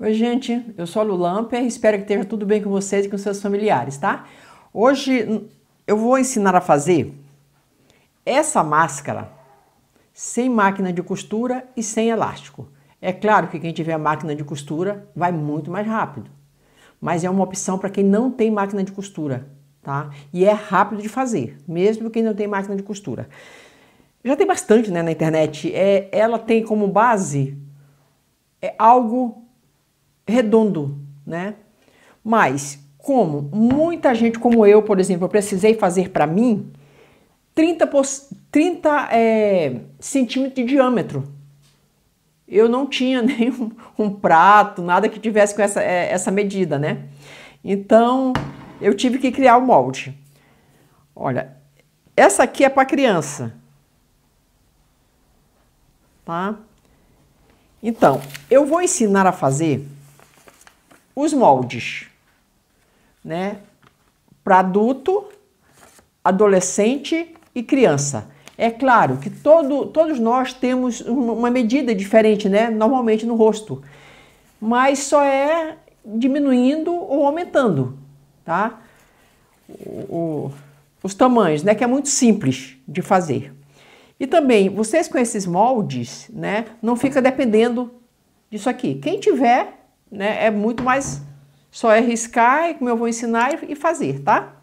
Oi, gente, eu sou a Lulamper, espero que esteja tudo bem com vocês e com seus familiares, tá? Hoje eu vou ensinar a fazer essa máscara sem máquina de costura e sem elástico. É claro que quem tiver máquina de costura vai muito mais rápido, mas é uma opção para quem não tem máquina de costura, tá? E é rápido de fazer, mesmo quem não tem máquina de costura. Já tem bastante né, na internet. É, ela tem como base é algo redondo, né? Mas como muita gente como eu, por exemplo, eu precisei fazer para mim 30, 30 é, centímetros de diâmetro. Eu não tinha nenhum um prato, nada que tivesse com essa, é, essa medida, né? Então eu tive que criar o um molde. Olha, essa aqui é para criança, tá? Então eu vou ensinar a fazer os moldes, né? Para adulto, adolescente e criança. É claro que todo, todos nós temos uma medida diferente, né? Normalmente no rosto, mas só é diminuindo ou aumentando, tá? O, o, os tamanhos, né? Que é muito simples de fazer. E também, vocês com esses moldes, né? Não fica dependendo disso aqui. Quem tiver né? É muito mais só arriscar como eu vou ensinar e fazer, tá?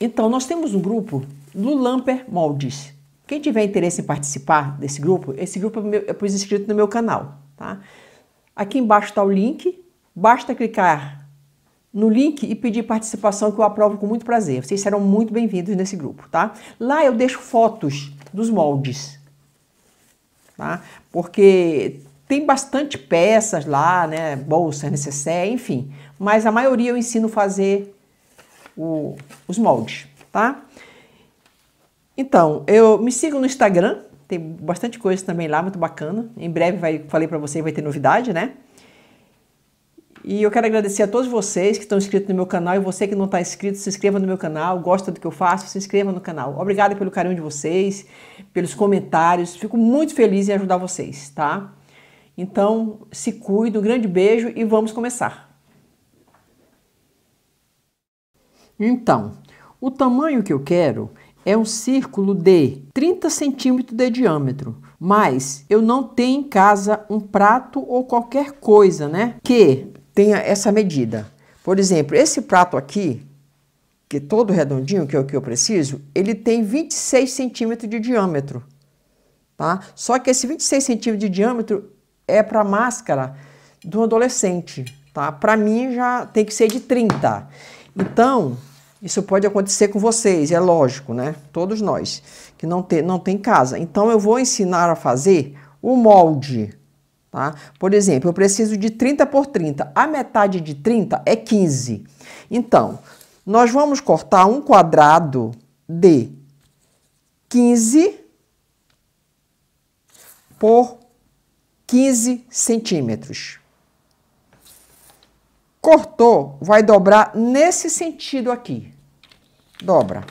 Então, nós temos um grupo do Lamper Moldes. Quem tiver interesse em participar desse grupo, esse grupo é, é por inscrito no meu canal, tá? Aqui embaixo está o link, basta clicar no link e pedir participação que eu aprovo com muito prazer. Vocês serão muito bem-vindos nesse grupo, tá? Lá eu deixo fotos dos moldes, tá? Porque tem bastante peças lá, né? Bolsa, necessaire, enfim. Mas a maioria eu ensino fazer o, os moldes, tá? Então, eu me sigo no Instagram, tem bastante coisa também lá, muito bacana. Em breve vai, falei para vocês, vai ter novidade, né? E eu quero agradecer a todos vocês que estão inscritos no meu canal e você que não está inscrito, se inscreva no meu canal, gosta do que eu faço, se inscreva no canal. Obrigado pelo carinho de vocês, pelos comentários. Fico muito feliz em ajudar vocês, tá? Então, se cuide, um grande beijo e vamos começar. Então, o tamanho que eu quero é um círculo de 30 centímetros de diâmetro, mas eu não tenho em casa um prato ou qualquer coisa, né, que tenha essa medida. Por exemplo, esse prato aqui, que é todo redondinho, que é o que eu preciso, ele tem 26 centímetros de diâmetro, tá? Só que esse 26 centímetros de diâmetro é para máscara do adolescente, tá? Para mim já tem que ser de 30. Então, isso pode acontecer com vocês, é lógico, né? Todos nós que não tem, não tem casa. Então, eu vou ensinar a fazer o molde, tá? Por exemplo, eu preciso de 30 por 30. A metade de 30 é 15. Então, nós vamos cortar um quadrado de 15 por 15 centímetros. Cortou, vai dobrar nesse sentido aqui. Dobra.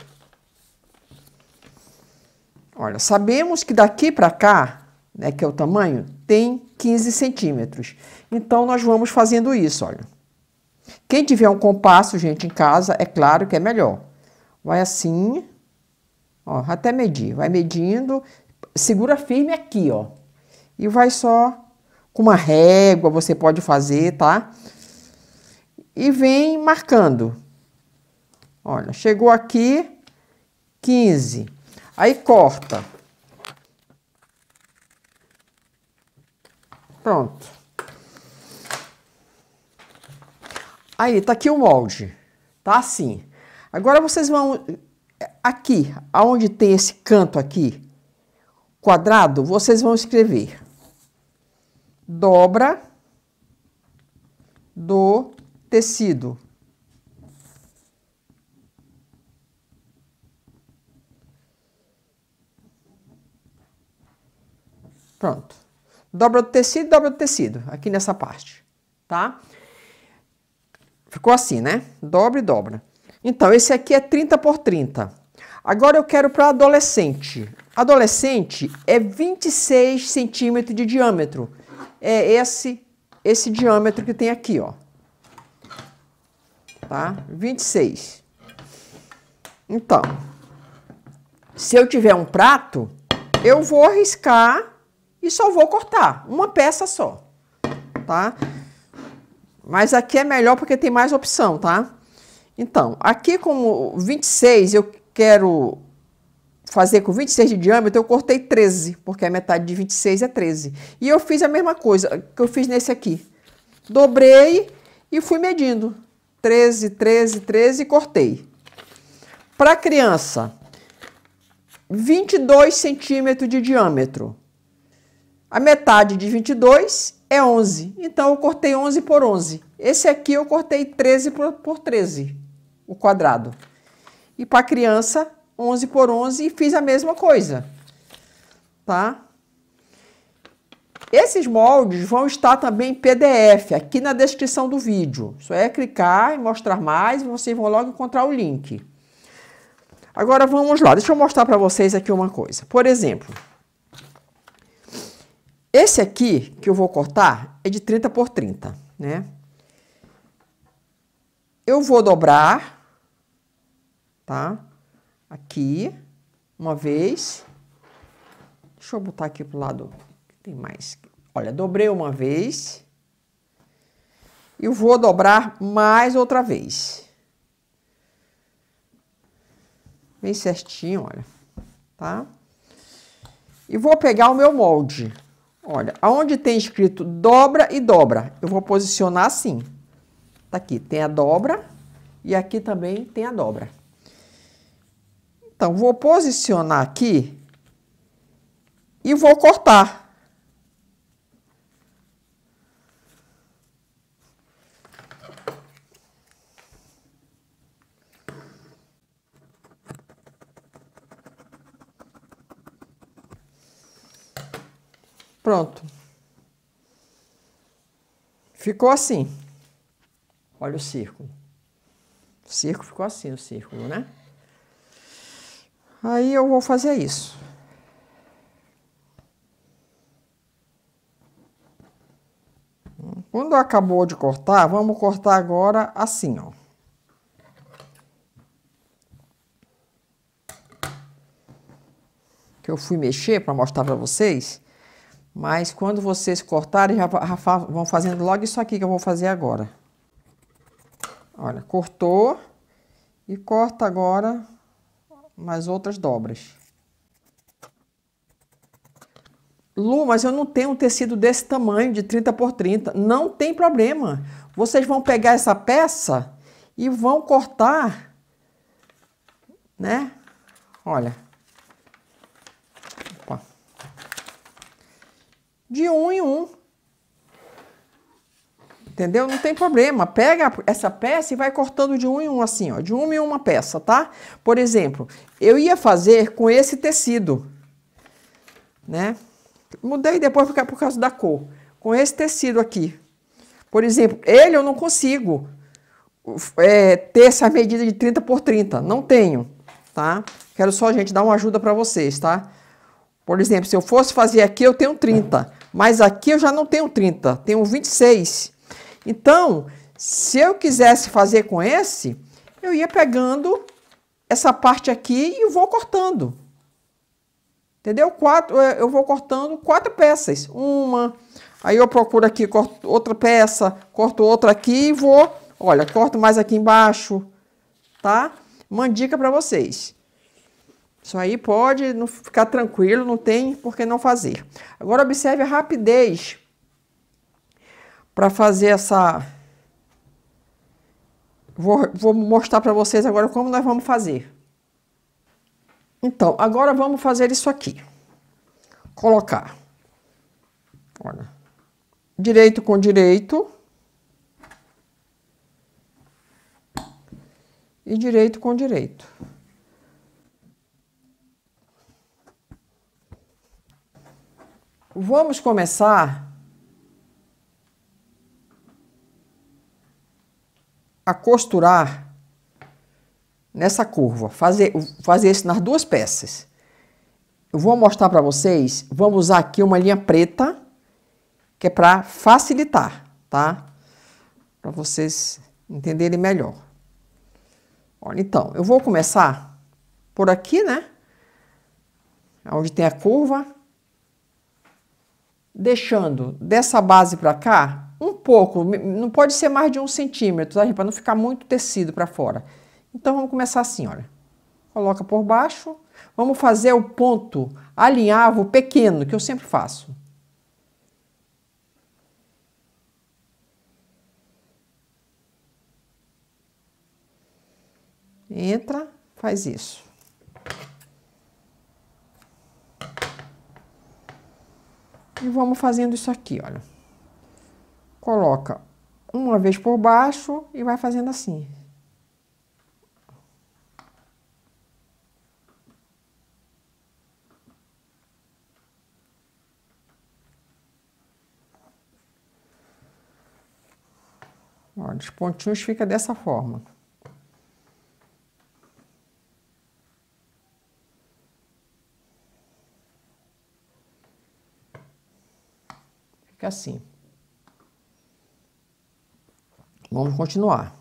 Olha, sabemos que daqui para cá, né, que é o tamanho, tem 15 centímetros. Então, nós vamos fazendo isso, olha. Quem tiver um compasso, gente, em casa, é claro que é melhor. Vai assim, ó, até medir. Vai medindo, segura firme aqui, ó. E vai só com uma régua, você pode fazer, tá? E vem marcando. Olha, chegou aqui, 15. Aí corta. Pronto. Aí, tá aqui o molde. Tá assim. Agora vocês vão... É, aqui, aonde tem esse canto aqui, quadrado, vocês vão escrever dobra do tecido. Pronto. Dobra do tecido, dobra do tecido, aqui nessa parte, tá? Ficou assim, né? Dobra e dobra. Então, esse aqui é 30 por 30. Agora eu quero para adolescente. Adolescente é 26 centímetros de diâmetro é esse, esse diâmetro que tem aqui, ó. Tá? 26. Então, se eu tiver um prato, eu vou riscar e só vou cortar uma peça só, tá? Mas aqui é melhor porque tem mais opção, tá? Então, aqui como 26 eu quero fazer com 26 de diâmetro, eu cortei 13, porque a metade de 26 é 13. E eu fiz a mesma coisa que eu fiz nesse aqui. Dobrei e fui medindo. 13, 13, 13 e cortei. Para criança, 22 centímetros de diâmetro. A metade de 22 é 11. Então, eu cortei 11 por 11. Esse aqui eu cortei 13 por, por 13, o quadrado. E para criança, 11 por 11 e fiz a mesma coisa, tá? Esses moldes vão estar também em PDF aqui na descrição do vídeo. Só é clicar e mostrar mais e vocês vão logo encontrar o link. Agora vamos lá, deixa eu mostrar para vocês aqui uma coisa. Por exemplo, esse aqui que eu vou cortar é de 30 por 30, né? Eu vou dobrar, tá? aqui, uma vez. Deixa eu botar aqui pro lado, tem mais. Olha, dobrei uma vez. E vou dobrar mais outra vez. Bem certinho, olha, tá? E vou pegar o meu molde. Olha, aonde tem escrito dobra e dobra, eu vou posicionar assim. Tá aqui, tem a dobra e aqui também tem a dobra. Então, vou posicionar aqui e vou cortar. Pronto. Ficou assim. Olha o círculo. O círculo ficou assim, o círculo, né? Aí eu vou fazer isso. Quando acabou de cortar, vamos cortar agora assim, ó. Que eu fui mexer para mostrar para vocês, mas quando vocês cortarem, já vão fazendo logo isso aqui que eu vou fazer agora. Olha, cortou e corta agora mais outras dobras. Lu, mas eu não tenho um tecido desse tamanho, de 30 por 30. Não tem problema. Vocês vão pegar essa peça e vão cortar, né? Olha. Opa. De um em um, entendeu? Não tem problema. Pega essa peça e vai cortando de um em um, assim, ó, de uma em uma peça, tá? Por exemplo, eu ia fazer com esse tecido, né? Mudei depois por causa da cor. Com esse tecido aqui. Por exemplo, ele eu não consigo é, ter essa medida de 30 por 30. Não tenho, tá? Quero só, gente, dar uma ajuda para vocês, tá? Por exemplo, se eu fosse fazer aqui, eu tenho 30. Mas aqui eu já não tenho 30, tenho 26. Então, se eu quisesse fazer com esse, eu ia pegando essa parte aqui e vou cortando. Entendeu? Quatro, eh, eu vou cortando quatro peças. Uma, aí eu procuro aqui, corto outra peça, corto outra aqui e vou... Olha, corto mais aqui embaixo, tá? Uma dica para vocês. Isso aí pode ficar tranquilo, não tem por que não fazer. Agora observe a rapidez para fazer essa... Vou, vou mostrar para vocês agora como nós vamos fazer. Então, agora vamos fazer isso aqui. Colocar. Olha. Direito com direito. E direito com direito. Vamos começar a costurar nessa curva, fazer, fazer isso nas duas peças. Eu vou mostrar para vocês, vamos usar aqui uma linha preta, que é para facilitar, tá? Para vocês entenderem melhor. Olha, então, eu vou começar por aqui, né? Onde tem a curva. Deixando dessa base para cá, pouco, não pode ser mais de um centímetro, tá, para não ficar muito tecido para fora. Então vamos começar assim, olha. Coloca por baixo, vamos fazer o ponto alinhavo pequeno, que eu sempre faço. Entra, faz isso. E vamos fazendo isso aqui, olha coloca uma vez por baixo e vai fazendo assim. Olha, os pontinhos fica dessa forma. Fica assim. Vamos continuar.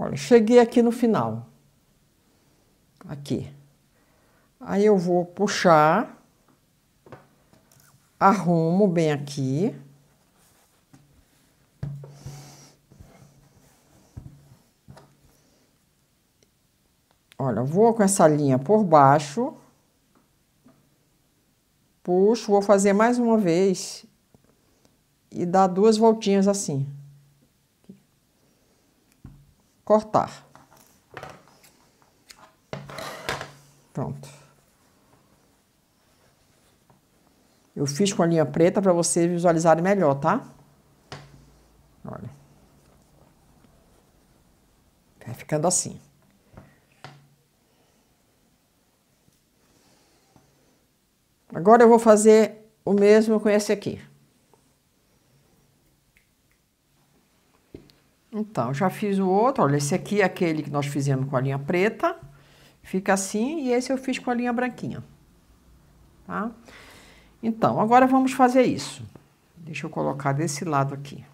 Olha, cheguei aqui no final. Aqui. Aí eu vou puxar, arrumo bem aqui. Olha, vou com essa linha por baixo, puxo, vou fazer mais uma vez e dar duas voltinhas assim. Cortar. Pronto. Eu fiz com a linha preta para vocês visualizarem melhor, tá? Olha. Vai ficando assim. Agora eu vou fazer o mesmo com esse aqui. Então, já fiz o outro, olha, esse aqui é aquele que nós fizemos com a linha preta, fica assim, e esse eu fiz com a linha branquinha, tá? Então, agora vamos fazer isso. Deixa eu colocar desse lado aqui.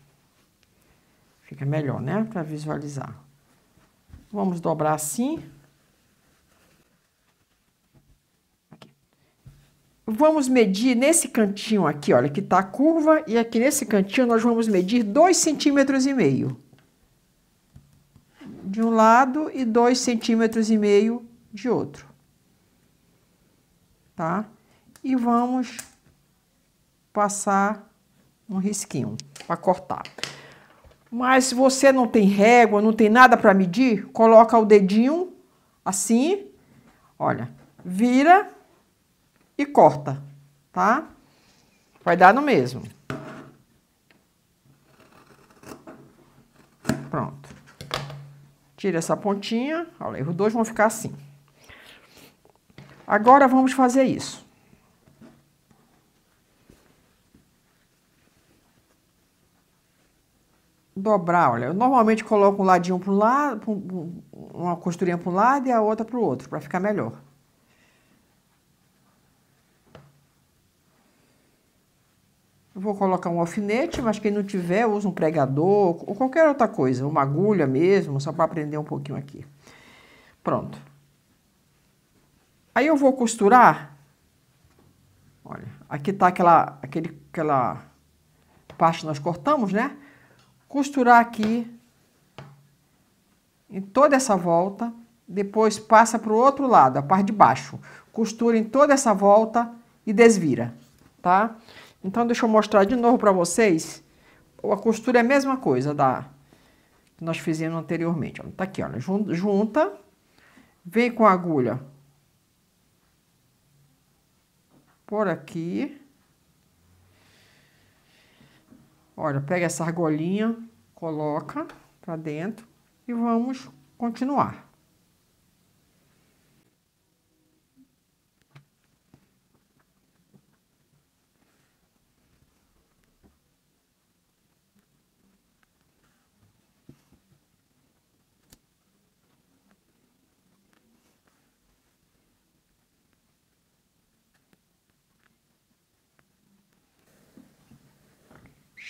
Fica melhor, né? Para visualizar. Vamos dobrar assim. Aqui. Vamos medir nesse cantinho aqui, olha, que está a curva. E aqui nesse cantinho nós vamos medir dois centímetros. e meio De um lado e dois centímetros e meio de outro. Tá? E vamos passar um risquinho para cortar. Mas se você não tem régua, não tem nada para medir, coloca o dedinho assim, olha, vira e corta, tá? Vai dar no mesmo. Pronto. Tira essa pontinha, olha, os dois vão ficar assim. Agora vamos fazer isso. dobrar, olha, eu normalmente coloco um ladinho para um lado, uma costurinha para um lado e a outra para o outro, para ficar melhor. Eu vou colocar um alfinete, mas quem não tiver, usa um pregador ou qualquer outra coisa, uma agulha mesmo, só para aprender um pouquinho aqui. Pronto. Aí eu vou costurar, olha, aqui tá aquela, aquele, aquela parte que nós cortamos, né? costurar aqui em toda essa volta, depois passa para o outro lado, a parte de baixo. Costura em toda essa volta e desvira, tá? Então, deixa eu mostrar de novo para vocês. A costura é a mesma coisa da que nós fizemos anteriormente. tá aqui, olha, junta, vem com a agulha por aqui, Olha, pega essa argolinha, coloca para dentro e vamos continuar.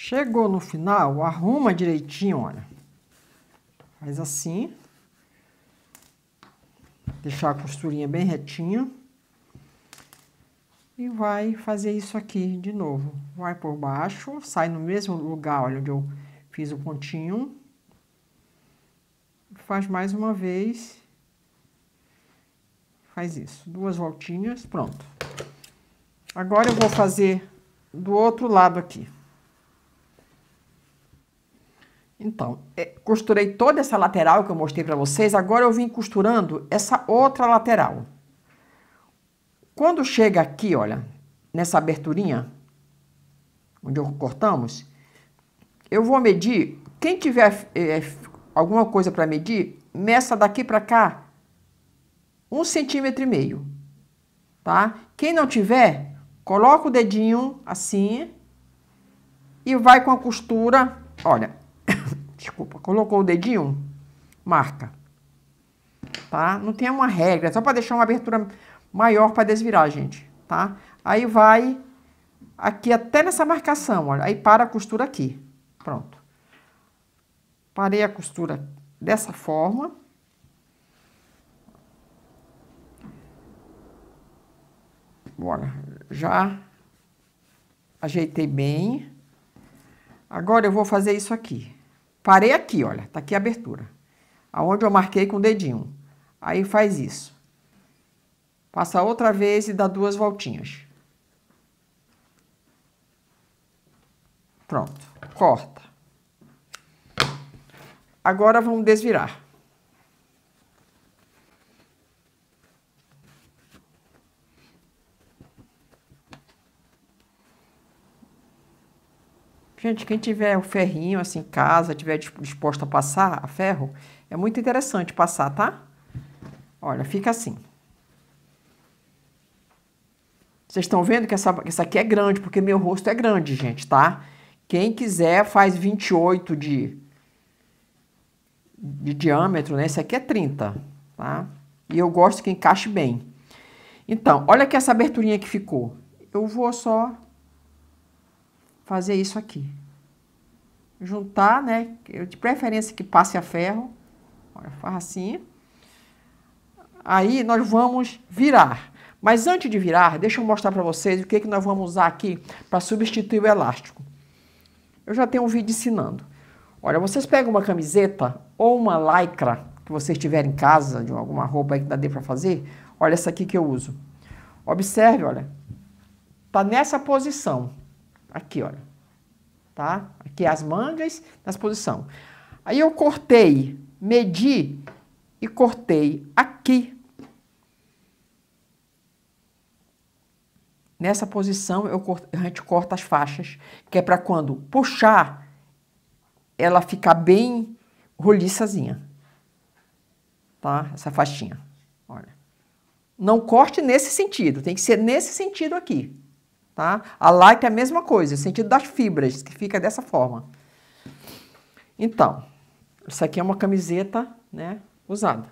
Chegou no final, arruma direitinho, olha. Faz assim. Deixar a costurinha bem retinha. E vai fazer isso aqui de novo. Vai por baixo, sai no mesmo lugar, olha, onde eu fiz o pontinho. Faz mais uma vez. Faz isso. Duas voltinhas, pronto. Agora eu vou fazer do outro lado aqui. Então, é, costurei toda essa lateral que eu mostrei para vocês, agora eu vim costurando essa outra lateral. Quando chega aqui, olha, nessa aberturinha, onde cortamos, eu vou medir, quem tiver é, é alguma coisa para medir, meça daqui para cá um centímetro e meio, tá? Quem não tiver, coloca o dedinho assim e vai com a costura, olha, desculpa, colocou o dedinho, marca. Tá? Não tem uma regra, só para deixar uma abertura maior para desvirar, gente, tá? Aí vai aqui até nessa marcação, olha, aí para a costura aqui. Pronto. Parei a costura dessa forma. Bora, já ajeitei bem. Agora eu vou fazer isso aqui. Parei aqui, olha, tá aqui a abertura. Aonde eu marquei com o dedinho. Aí faz isso. Passa outra vez e dá duas voltinhas. Pronto, corta. Agora vamos desvirar. Gente, quem tiver o ferrinho assim em casa, tiver disposto a passar a ferro, é muito interessante passar, tá? Olha, fica assim. Vocês estão vendo que essa, que essa aqui é grande, porque meu rosto é grande, gente, tá? Quem quiser faz 28 de, de diâmetro, né? Esse aqui é 30, tá? E eu gosto que encaixe bem. Então, olha que essa aberturinha que ficou. Eu vou só fazer isso aqui. Juntar, né? De preferência que passe a ferro. Olha, farracinha. Assim. Aí nós vamos virar. Mas antes de virar, deixa eu mostrar para vocês o que, que nós vamos usar aqui para substituir o elástico. Eu já tenho um vídeo ensinando. Olha, vocês pegam uma camiseta ou uma lycra que vocês tiverem em casa, de alguma roupa que dá de para fazer. Olha essa aqui que eu uso. Observe, olha. Tá nessa posição. Aqui, olha. Tá? Aqui as mangas, nas posição. Aí eu cortei, medi e cortei aqui. Nessa posição, eu corto, a gente corta as faixas, que é para quando puxar, ela ficar bem roliçazinha. Tá? Essa faixinha. Olha. Não corte nesse sentido, tem que ser nesse sentido aqui. Tá? A light é a mesma coisa, o sentido das fibras, que fica dessa forma. Então, isso aqui é uma camiseta né, usada.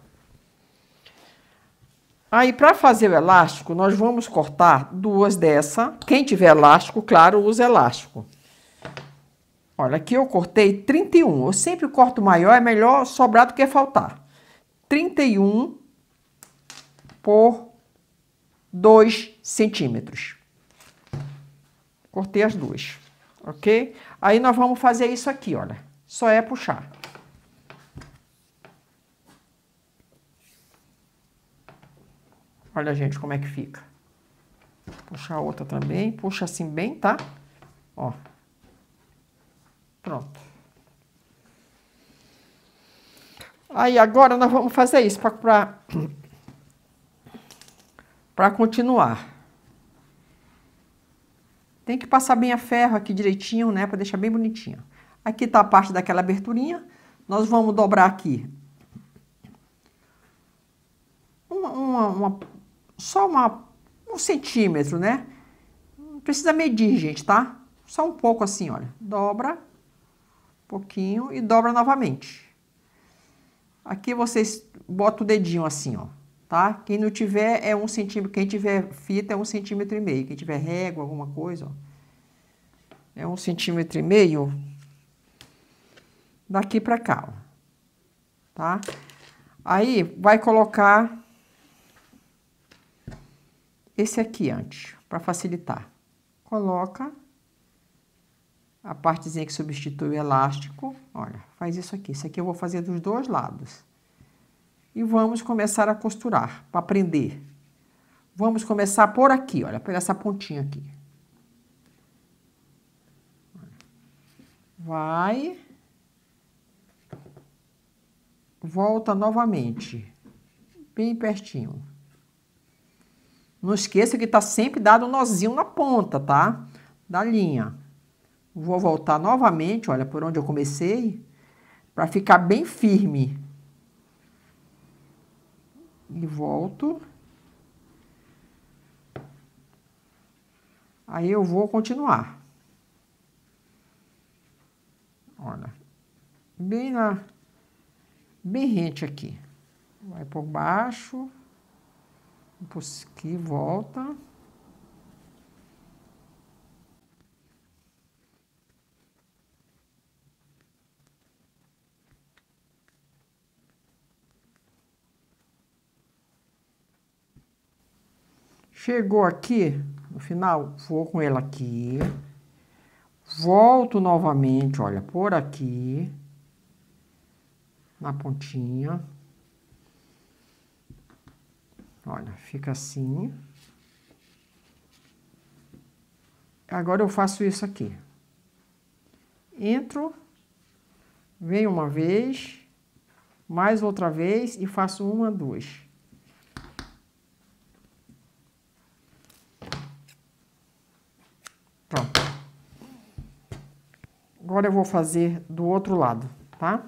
Aí, para fazer o elástico, nós vamos cortar duas dessa. Quem tiver elástico, claro, usa elástico. Olha, aqui eu cortei 31. Eu sempre corto maior, é melhor sobrar do que faltar. 31 por 2 centímetros. Cortei as duas, ok? Aí nós vamos fazer isso aqui, olha. Só é puxar. Olha, gente, como é que fica. puxar a outra também, puxa assim bem, tá? Ó. Pronto. Aí, agora nós vamos fazer isso para para continuar. Tem que passar bem a ferro aqui direitinho, né? Para deixar bem bonitinho. Aqui tá a parte daquela aberturinha. Nós vamos dobrar aqui. Uma, uma, uma só uma, um centímetro, né? Não precisa medir, gente, tá? Só um pouco assim, olha. Dobra, um pouquinho e dobra novamente. Aqui vocês botam o dedinho assim, ó tá? Quem não tiver é um centímetro, quem tiver fita é um centímetro e meio, quem tiver régua, alguma coisa, ó, é um centímetro e meio daqui para cá, ó, tá? Aí vai colocar esse aqui antes, para facilitar. Coloca a partezinha que substitui o elástico, olha, faz isso aqui. Isso aqui eu vou fazer dos dois lados e vamos começar a costurar para aprender. Vamos começar por aqui, olha, pegar essa pontinha aqui. Vai. Volta novamente, bem pertinho. Não esqueça que tá sempre dado um nozinho na ponta, tá? Da linha. Vou voltar novamente, olha, por onde eu comecei, para ficar bem firme e volto. Aí eu vou continuar. Olha, bem na, bem rente aqui. Vai por baixo, por aqui, volta. Chegou aqui, no final, vou com ela aqui. Volto novamente, olha, por aqui. Na pontinha. Olha, fica assim. Agora eu faço isso aqui. Entro, venho uma vez, mais outra vez e faço uma, duas. Agora eu vou fazer do outro lado, tá?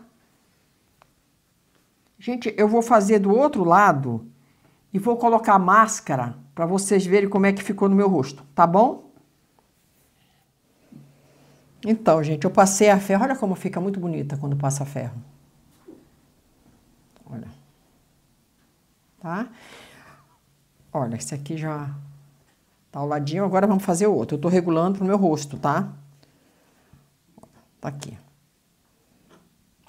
Gente, eu vou fazer do outro lado e vou colocar máscara para vocês verem como é que ficou no meu rosto, tá bom? Então, gente, eu passei a ferro. Olha como fica muito bonita quando passa a ferro. Olha. Tá? Olha, esse aqui já tá ao ladinho. Agora vamos fazer o outro. Eu tô regulando pro meu rosto, tá? Tá? Tá aqui.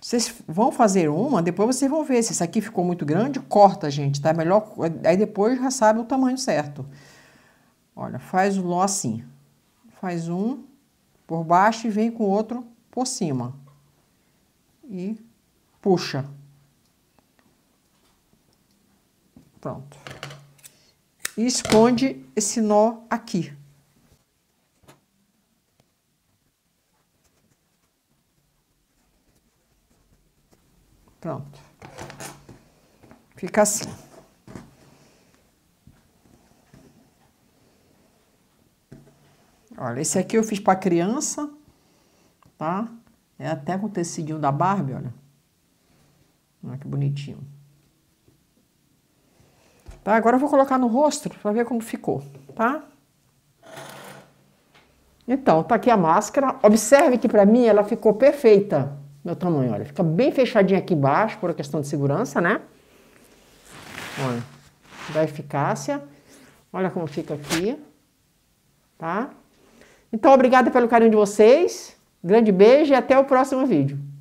Vocês vão fazer uma, depois vocês vão ver. Se isso aqui ficou muito grande, corta, gente, tá? É melhor, aí depois já sabe o tamanho certo. Olha, faz o nó assim. Faz um por baixo e vem com o outro por cima. E puxa. Pronto. E esconde esse nó aqui. Pronto. Fica assim. Olha, esse aqui eu fiz para criança, tá? É até com o tecidinho da Barbie, olha. Olha que bonitinho. Tá, agora eu vou colocar no rosto para ver como ficou, tá? Então, tá aqui a máscara. Observe que para mim ela ficou perfeita meu tamanho, olha. Fica bem fechadinho aqui embaixo, por questão de segurança, né? Olha, da eficácia. Olha como fica aqui, tá? Então, obrigada pelo carinho de vocês. Grande beijo e até o próximo vídeo.